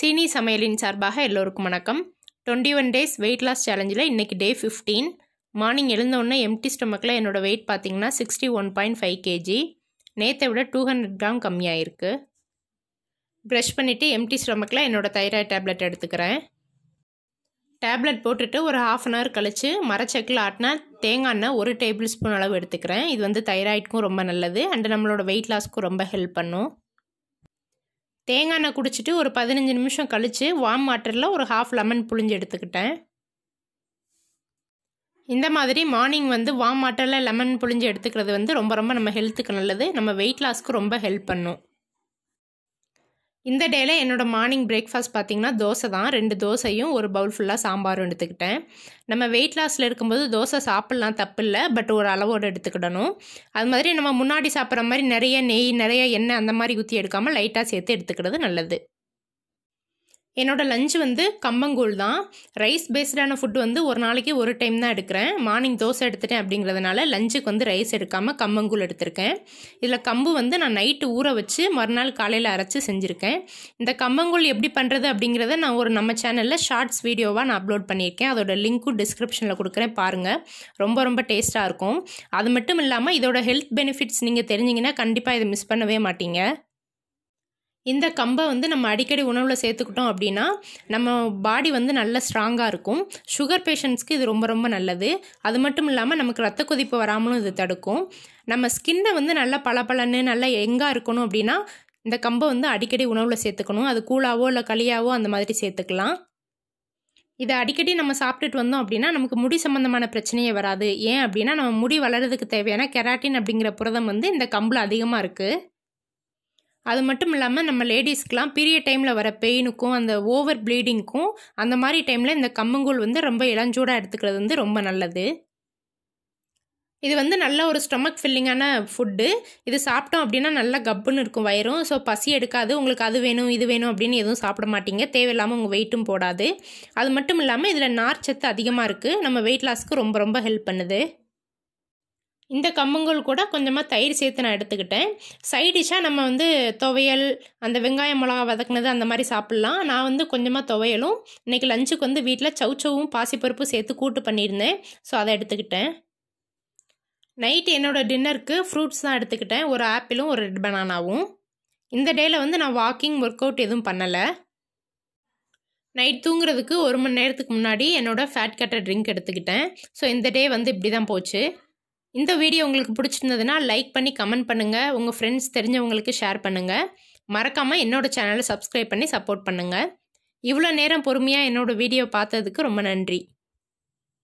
சீனி சமையலின் சார்பாக எல்லோருக்கும் வணக்கம் twenty one days weight loss சேலஞ்சில் இன்றைக்கி டே ஃபிஃப்டீன் மார்னிங் எழுந்தோடனே எம்டி ஸ்டொமக்கில் என்னோடய வெயிட் பார்த்தீங்கன்னா sixty one point five KG நேற்றை விட டூ ஹண்ட்ரட் கிராம் கம்மியாயிருக்கு ப்ரஷ் பண்ணிவிட்டு எம்டி ஸ்டொமக்கில் என்னோடய தைராய்டு டேப்லெட் எடுத்துக்கிறேன் டேப்லெட் போட்டுட்டு ஒரு ஹாஃப் அன் ஹவர் கழித்து மரச்சக்கில் ஆட்டினா தேங்காய் எண்ணெய் ஒரு டேபிள் ஸ்பூன் அளவு எடுத்துக்கிறேன் இது வந்து தைராய்டுக்கும் ரொம்ப நல்லது அண்டு நம்மளோட வெயிட் லாஸ்க்கும் ரொம்ப ஹெல்ப் பண்ணும் தேங்காய் எண்ணெய் குடிச்சிட்டு ஒரு பதினஞ்சு நிமிஷம் கழித்து வார்ம் வாட்டரில் ஒரு ஹாஃப் லெமன் புழிஞ்சு எடுத்துக்கிட்டேன் இந்த மாதிரி மார்னிங் வந்து வார்ம் வாட்டரில் லெமன் புழிஞ்சு எடுத்துக்கிறது வந்து ரொம்ப ரொம்ப நம்ம ஹெல்த்துக்கு நல்லது நம்ம வெயிட் லாஸ்க்கு ரொம்ப ஹெல்ப் பண்ணும் இந்த டேயில் என்னோட மார்னிங் பிரேக்ஃபாஸ்ட் பார்த்திங்கன்னா தோசை தான் ரெண்டு தோசையும் ஒரு பவுல் ஃபுல்லாக சாம்பாரும் எடுத்துக்கிட்டேன் நம்ம வெயிட் லாஸில் இருக்கும்போது தோசை சாப்பிட்லாம் தப்பு இல்லை பட் ஒரு அளவோடு எடுத்துக்கிடணும் அது மாதிரி நம்ம முன்னாடி சாப்பிட்ற மாதிரி நிறைய நெய் நிறைய எண்ணெய் அந்த மாதிரி ஊற்றி எடுக்காமல் லைட்டாக சேர்த்து எடுத்துக்கிறது நல்லது என்னோடய லஞ்ச் வந்து கம்பங்கூழ் தான் ரைஸ் பேஸ்டான ஃபுட் வந்து ஒரு நாளைக்கு ஒரு டைம் தான் எடுக்கிறேன் மார்னிங் தோசை எடுத்துட்டேன் அப்படிங்கிறதுனால லஞ்சுக்கு வந்து ரைஸ் எடுக்காமல் கம்பங்கூழ் எடுத்திருக்கேன் இதில் கம்பு வந்து நான் நைட்டு ஊற வச்சு மறுநாள் காலையில் அரைச்சி செஞ்சுருக்கேன் இந்த கம்பங்கூழ் எப்படி பண்ணுறது அப்படிங்கிறத நான் ஒரு நம்ம சேனலில் ஷார்ட்ஸ் வீடியோவாக நான் அப்லோட் பண்ணியிருக்கேன் அதோட லிங்க்கும் டிஸ்கிரிப்ஷனில் கொடுக்குறேன் பாருங்கள் ரொம்ப ரொம்ப டேஸ்ட்டாக இருக்கும் அது மட்டும் இல்லாமல் இதோட ஹெல்த் பெனிஃபிட்ஸ் நீங்கள் தெரிஞ்சிங்கன்னா கண்டிப்பாக இதை மிஸ் பண்ணவே மாட்டீங்க இந்த கம்பை வந்து நம்ம அடிக்கடி உணவில் சேர்த்துக்கிட்டோம் அப்படின்னா நம்ம பாடி வந்து நல்ல ஸ்ட்ராங்காக இருக்கும் சுகர் பேஷண்ட்ஸ்க்கு இது ரொம்ப ரொம்ப நல்லது அது மட்டும் இல்லாமல் நமக்கு ரத்த கொதிப்பு வராமலும் இது தடுக்கும் நம்ம ஸ்கின்னை வந்து நல்லா பளபளன்னு நல்லா எங்காக இருக்கணும் அப்படின்னா இந்த கம்பை வந்து அடிக்கடி உணவில் சேர்த்துக்கணும் அது கூழாவோ இல்லை களியாவோ அந்த மாதிரி சேர்த்துக்கலாம் இதை அடிக்கடி நம்ம சாப்பிட்டுட்டு வந்தோம் அப்படின்னா நமக்கு முடி சம்மந்தமான பிரச்சனையே வராது ஏன் அப்படின்னா நம்ம முடி வளர்கிறதுக்கு தேவையான கெராட்டின் அப்படிங்கிற புரதம் வந்து இந்த கம்பில் அதிகமாக இருக்குது அது மட்டும் இல்லாமல் நம்ம லேடிஸ்க்கெலாம் பெரிய டைமில் வர பெயினுக்கும் அந்த ஓவர் ப்ளீடிங்க்கும் அந்த மாதிரி டைமில் இந்த கம்மங்கூழ் வந்து ரொம்ப இளஞ்சூடாக எடுத்துக்கிறது வந்து ரொம்ப நல்லது இது வந்து நல்ல ஒரு ஸ்டொமக் ஃபில்லிங்கான ஃபுட்டு இது சாப்பிட்டோம் அப்படின்னா நல்லா கப்புன்னு இருக்கும் வயிறும் ஸோ பசி எடுக்காது உங்களுக்கு அது வேணும் இது வேணும் அப்படின்னு எதுவும் சாப்பிட மாட்டீங்க தேவையில்லாமல் உங்கள் வெயிட்டும் போடாது அது மட்டும் இல்லாமல் இதில் சத்து அதிகமாக இருக்குது நம்ம வெயிட் லாஸ்க்கு ரொம்ப ரொம்ப ஹெல்ப் பண்ணுது இந்த கம்பங்கள் கூட கொஞ்சமாக தயிர் சேர்த்து நான் எடுத்துக்கிட்டேன் சைட் டிஷ்ஷாக நம்ம வந்து துவையல் அந்த வெங்காயம் மிளகா வதக்குனது அந்த மாதிரி சாப்பிட்லாம் நான் வந்து கொஞ்சமாக துவையலும் இன்றைக்கி லஞ்சுக்கு வந்து வீட்டில் சவுச்சவும் பாசிப்பருப்பும் சேர்த்து கூட்டு பண்ணியிருந்தேன் ஸோ அதை எடுத்துக்கிட்டேன் நைட் என்னோடய டின்னருக்கு ஃப்ரூட்ஸ் தான் எடுத்துக்கிட்டேன் ஒரு ஆப்பிளும் ஒரு ரெட் பனானாவும் இந்த டேயில் வந்து நான் வாக்கிங் ஒர்க் அவுட் எதுவும் பண்ணலை நைட் தூங்குறதுக்கு ஒரு மணி நேரத்துக்கு முன்னாடி என்னோடய ஃபேட் கட்டை ட்ரிங்க் எடுத்துக்கிட்டேன் ஸோ இந்த டே வந்து இப்படி தான் போச்சு இந்த வீடியோ உங்களுக்கு பிடிச்சிருந்ததுன்னா லைக் பண்ணி கமெண்ட் பண்ணுங்கள் உங்கள் ஃப்ரெண்ட்ஸ் தெரிஞ்சவங்களுக்கு ஷேர் பண்ணுங்கள் மறக்காமல் என்னோடய சேனலை சப்ஸ்கிரைப் பண்ணி சப்போர்ட் பண்ணுங்கள் இவ்வளோ நேரம் பொறுமையாக என்னோடய வீடியோ பார்த்ததுக்கு ரொம்ப நன்றி